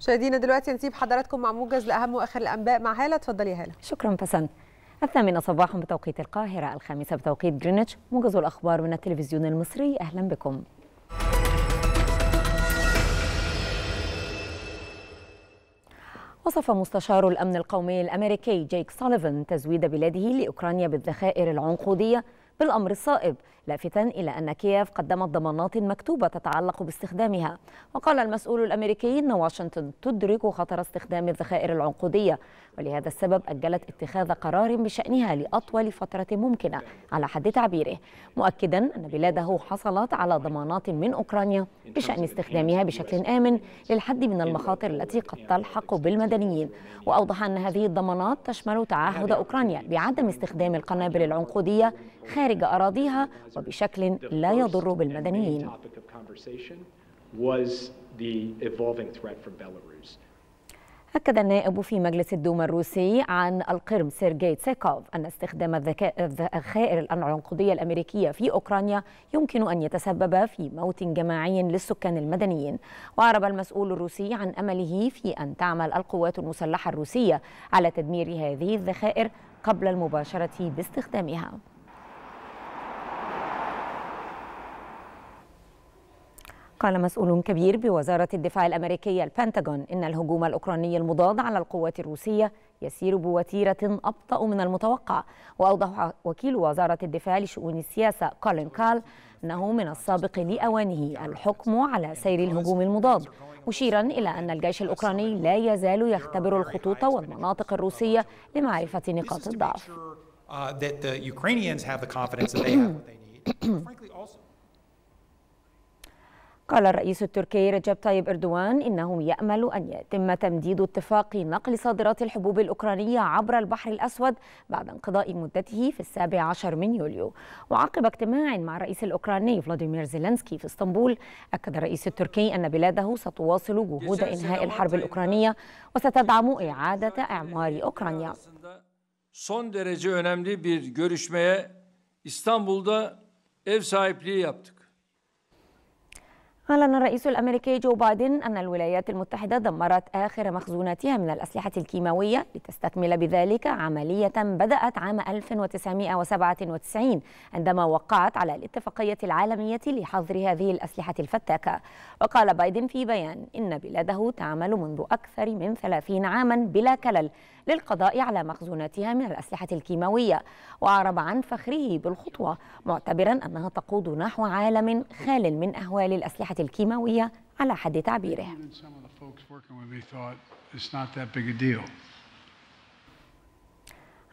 مشاهدينا دلوقتي نسيب حضراتكم مع موجز لاهم واخر الانباء مع هاله اتفضلي يا هاله شكرا فسن الثامنة صباحا بتوقيت القاهرة الخامسة بتوقيت جرينتش موجز الأخبار من التلفزيون المصري أهلا بكم وصف مستشار الأمن القومي الأمريكي جيك سوليفان تزويد بلاده لأوكرانيا بالذخائر العنقودية بالأمر الصائب لافتا إلى أن كييف قدمت ضمانات مكتوبة تتعلق باستخدامها وقال المسؤول الأمريكي أن واشنطن تدرك خطر استخدام الذخائر العنقودية ولهذا السبب أجلت اتخاذ قرار بشأنها لأطول فترة ممكنة على حد تعبيره مؤكدا أن بلاده حصلت على ضمانات من أوكرانيا بشأن استخدامها بشكل آمن للحد من المخاطر التي قد تلحق بالمدنيين وأوضح أن هذه الضمانات تشمل تعهد أوكرانيا بعدم استخدام القنابل العنقودية خارج خارج أراضيها وبشكل لا يضر بالمدنيين أكد النائب في مجلس الدوما الروسي عن القرم سيرجي تسيكوف أن استخدام الذكاء الذخائر العنقودية الأمريكية في أوكرانيا يمكن أن يتسبب في موت جماعي للسكان المدنيين وأعرب المسؤول الروسي عن أمله في أن تعمل القوات المسلحة الروسية على تدمير هذه الذخائر قبل المباشرة باستخدامها قال مسؤول كبير بوزارة الدفاع الأمريكية البنتاغون إن الهجوم الأوكراني المضاد على القوات الروسية يسير بوتيرة أبطأ من المتوقع وأوضح وكيل وزارة الدفاع لشؤون السياسة كولين كال أنه من السابق لأوانه الحكم على سير الهجوم المضاد مشيرا إلى أن الجيش الأوكراني لا يزال يختبر الخطوط والمناطق الروسية لمعرفة نقاط الضعف. Uh, قال الرئيس التركي رجب طيب إردوان إنه يأمل أن يتم تمديد اتفاق نقل صادرات الحبوب الأوكرانية عبر البحر الأسود بعد انقضاء مدته في السابع عشر من يوليو وعقب اجتماع مع الرئيس الأوكراني فلاديمير زيلينسكي في اسطنبول أكد الرئيس التركي أن بلاده ستواصل جهود إنهاء الحرب الأوكرانية وستدعم إعادة إعمار أوكرانيا son derece önemli bir görüşmeye İstanbul'da ev sahipliği yaptık. أعلن الرئيس الأمريكي جو بايدن أن الولايات المتحدة دمرت آخر مخزوناتها من الأسلحة الكيماوية لتستكمل بذلك عملية بدأت عام 1997 عندما وقعت على الاتفاقية العالمية لحظر هذه الأسلحة الفتاكة وقال بايدن في بيان إن بلاده تعمل منذ أكثر من 30 عاما بلا كلل للقضاء على مخزوناتها من الأسلحة الكيماوية وأعرب عن فخره بالخطوة معتبرا أنها تقود نحو عالم خال من أهوال الأسلحة الكيماوية على حد تعبيره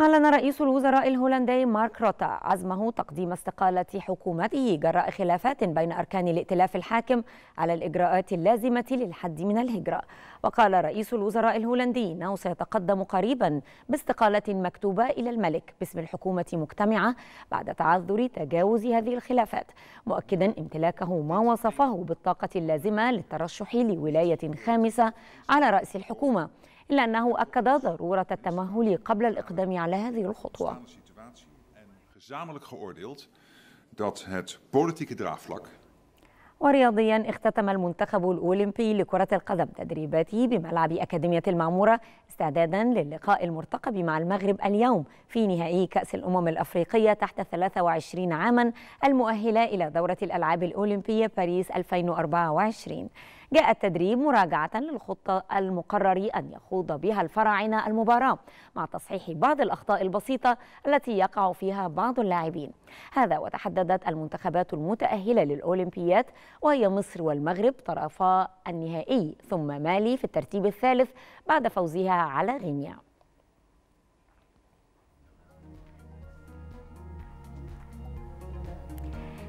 أعلن رئيس الوزراء الهولندي مارك روتا عزمه تقديم استقالة حكومته جراء خلافات بين أركان الائتلاف الحاكم على الإجراءات اللازمة للحد من الهجرة وقال رئيس الوزراء الهولندي أنه سيتقدم قريبا باستقالة مكتوبة إلى الملك باسم الحكومة مجتمعة بعد تعذر تجاوز هذه الخلافات مؤكدا امتلاكه ما وصفه بالطاقة اللازمة للترشح لولاية خامسة على رأس الحكومة إلا أنه أكد ضرورة التمهل قبل الإقدام على هذه الخطوة ورياضيا اختتم المنتخب الأولمبي لكرة القدم تدريباته بملعب أكاديمية المعمورة استعدادا للقاء المرتقب مع المغرب اليوم في نهائي كأس الأمم الأفريقية تحت 23 عاما المؤهلة إلى دورة الألعاب الأولمبية باريس 2024 جاء التدريب مراجعة للخطة المقرر أن يخوض بها الفراعنة المباراة مع تصحيح بعض الأخطاء البسيطة التي يقع فيها بعض اللاعبين هذا وتحددت المنتخبات المتأهلة للأولمبيات وهي مصر والمغرب طرفا النهائي ثم مالي في الترتيب الثالث بعد فوزها على غينيا